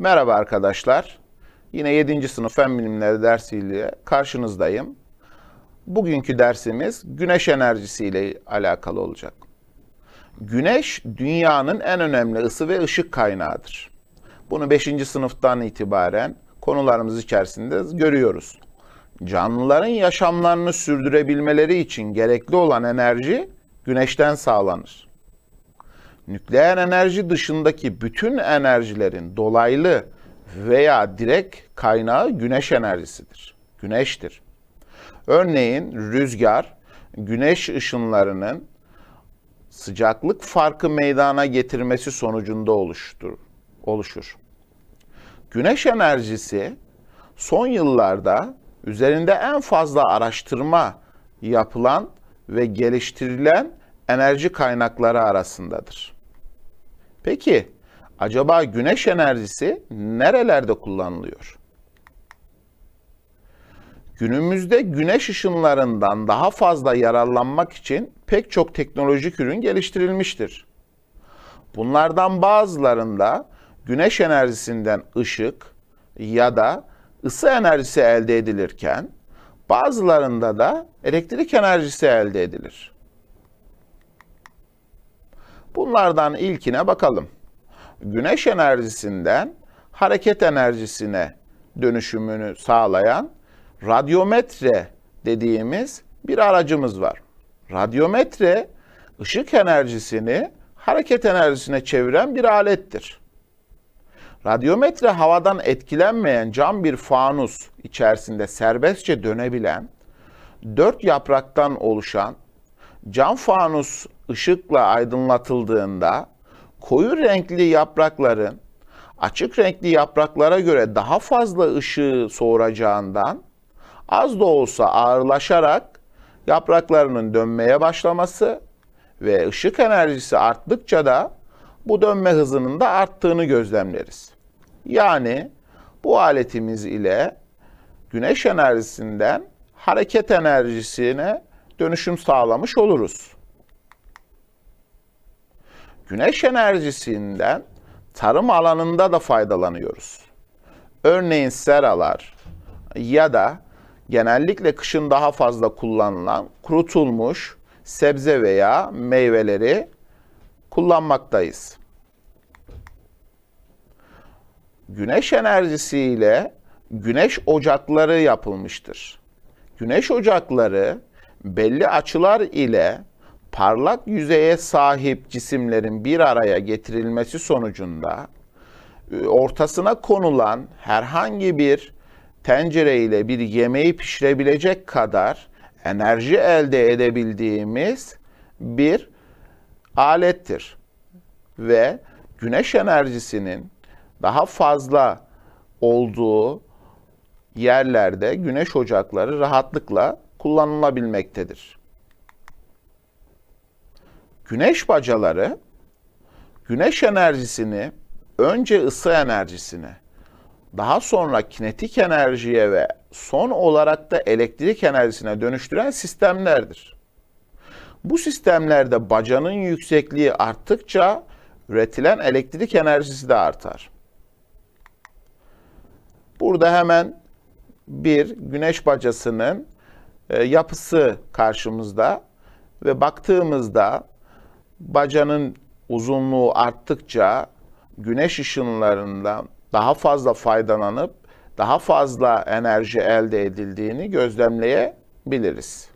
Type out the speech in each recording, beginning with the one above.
Merhaba arkadaşlar. Yine 7. sınıf fen bilimleri dersiyle karşınızdayım. Bugünkü dersimiz güneş enerjisiyle alakalı olacak. Güneş dünyanın en önemli ısı ve ışık kaynağıdır. Bunu 5. sınıftan itibaren konularımız içerisinde görüyoruz. Canlıların yaşamlarını sürdürebilmeleri için gerekli olan enerji güneşten sağlanır nükleer enerji dışındaki bütün enerjilerin dolaylı veya direkt kaynağı güneş enerjisidir. Güneştir. Örneğin rüzgar güneş ışınlarının sıcaklık farkı meydana getirmesi sonucunda oluştur, oluşur. Güneş enerjisi son yıllarda üzerinde en fazla araştırma yapılan ve geliştirilen enerji kaynakları arasındadır. Peki acaba güneş enerjisi nerelerde kullanılıyor? Günümüzde güneş ışınlarından daha fazla yararlanmak için pek çok teknolojik ürün geliştirilmiştir. Bunlardan bazılarında güneş enerjisinden ışık ya da ısı enerjisi elde edilirken bazılarında da elektrik enerjisi elde edilir. Bunlardan ilkine bakalım. Güneş enerjisinden hareket enerjisine dönüşümünü sağlayan radyometre dediğimiz bir aracımız var. Radyometre ışık enerjisini hareket enerjisine çeviren bir alettir. Radyometre havadan etkilenmeyen cam bir fanus içerisinde serbestçe dönebilen, dört yapraktan oluşan Cam fanus ışıkla aydınlatıldığında koyu renkli yaprakların açık renkli yapraklara göre daha fazla ışığı soğuracağından az da olsa ağırlaşarak yapraklarının dönmeye başlaması ve ışık enerjisi arttıkça da bu dönme hızının da arttığını gözlemleriz. Yani bu aletimiz ile güneş enerjisinden hareket enerjisine dönüşüm sağlamış oluruz. Güneş enerjisinden tarım alanında da faydalanıyoruz. Örneğin seralar ya da genellikle kışın daha fazla kullanılan kurutulmuş sebze veya meyveleri kullanmaktayız. Güneş enerjisiyle güneş ocakları yapılmıştır. Güneş ocakları belli açılar ile parlak yüzeye sahip cisimlerin bir araya getirilmesi sonucunda e, ortasına konulan herhangi bir tencere ile bir yemeği pişirebilecek kadar enerji elde edebildiğimiz bir alettir. Ve güneş enerjisinin daha fazla olduğu yerlerde güneş ocakları rahatlıkla kullanılabilmektedir. Güneş bacaları güneş enerjisini önce ısı enerjisine, daha sonra kinetik enerjiye ve son olarak da elektrik enerjisine dönüştüren sistemlerdir. Bu sistemlerde bacanın yüksekliği arttıkça üretilen elektrik enerjisi de artar. Burada hemen bir güneş bacasının e, yapısı karşımızda ve baktığımızda bacanın uzunluğu arttıkça güneş ışınlarından daha fazla faydalanıp daha fazla enerji elde edildiğini gözlemleyebiliriz.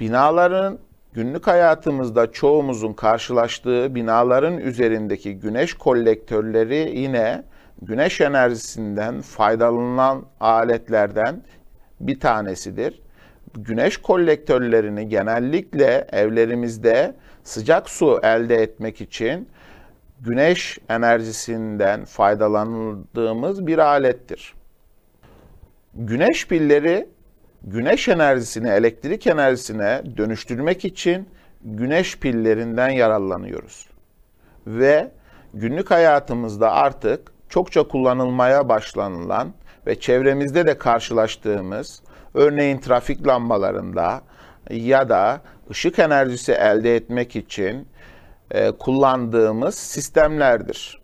Binaların günlük hayatımızda çoğumuzun karşılaştığı binaların üzerindeki güneş kolektörleri yine güneş enerjisinden faydalanan aletlerden bir tanesidir. Güneş kolektörlerini genellikle evlerimizde sıcak su elde etmek için güneş enerjisinden faydalandığımız bir alettir. Güneş pilleri güneş enerjisini elektrik enerjisine dönüştürmek için güneş pillerinden yararlanıyoruz. Ve günlük hayatımızda artık çokça kullanılmaya başlanılan ve çevremizde de karşılaştığımız örneğin trafik lambalarında ya da ışık enerjisi elde etmek için e, kullandığımız sistemlerdir.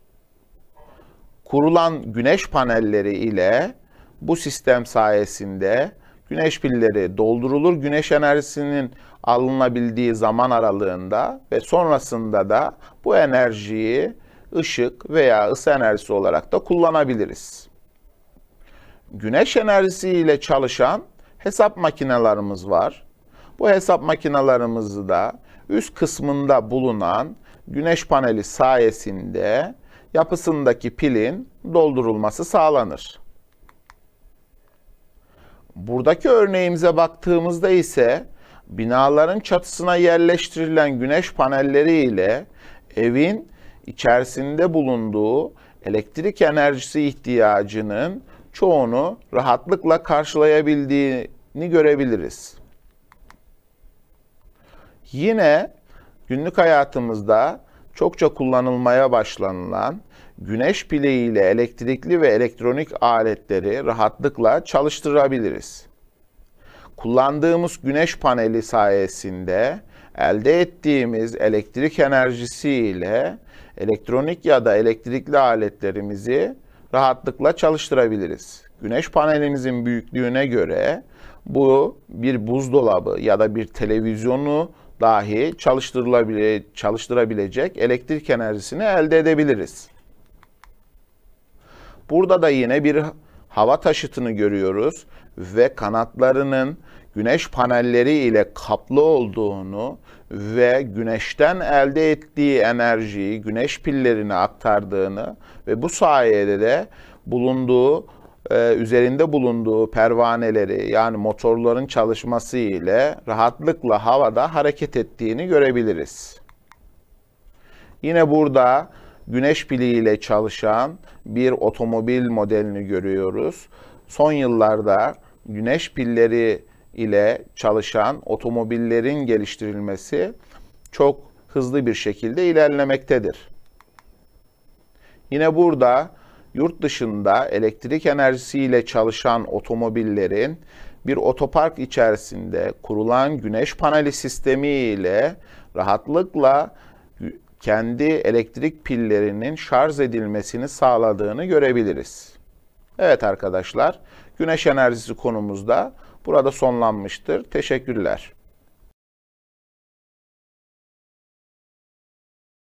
Kurulan güneş panelleri ile bu sistem sayesinde güneş pilleri doldurulur. Güneş enerjisinin alınabildiği zaman aralığında ve sonrasında da bu enerjiyi ışık veya ısı enerjisi olarak da kullanabiliriz. Güneş enerjisi ile çalışan hesap makinelerimiz var. Bu hesap makinelerimizi de üst kısmında bulunan güneş paneli sayesinde yapısındaki pilin doldurulması sağlanır. Buradaki örneğimize baktığımızda ise binaların çatısına yerleştirilen güneş panelleri ile evin içerisinde bulunduğu elektrik enerjisi ihtiyacının çoğunu rahatlıkla karşılayabildiğini görebiliriz. Yine günlük hayatımızda çokça kullanılmaya başlanılan güneş ile elektrikli ve elektronik aletleri rahatlıkla çalıştırabiliriz. Kullandığımız güneş paneli sayesinde elde ettiğimiz elektrik enerjisi ile elektronik ya da elektrikli aletlerimizi rahatlıkla çalıştırabiliriz. Güneş panelimizin büyüklüğüne göre bu bir buzdolabı ya da bir televizyonu dahi çalıştırılabile çalıştırabilecek elektrik enerjisini elde edebiliriz. Burada da yine bir hava taşıtını görüyoruz ve kanatlarının güneş panelleri ile kaplı olduğunu ve güneşten elde ettiği enerjiyi güneş pillerine aktardığını ve bu sayede de bulunduğu e, üzerinde bulunduğu pervaneleri yani motorların çalışması ile rahatlıkla havada hareket ettiğini görebiliriz. Yine burada güneş piliyle çalışan bir otomobil modelini görüyoruz. Son yıllarda güneş pilleri ile çalışan otomobillerin geliştirilmesi çok hızlı bir şekilde ilerlemektedir. Yine burada yurt dışında elektrik enerjisiyle çalışan otomobillerin bir otopark içerisinde kurulan güneş paneli sistemi ile rahatlıkla kendi elektrik pillerinin şarj edilmesini sağladığını görebiliriz. Evet arkadaşlar, güneş enerjisi konumuzda burada sonlanmıştır. Teşekkürler.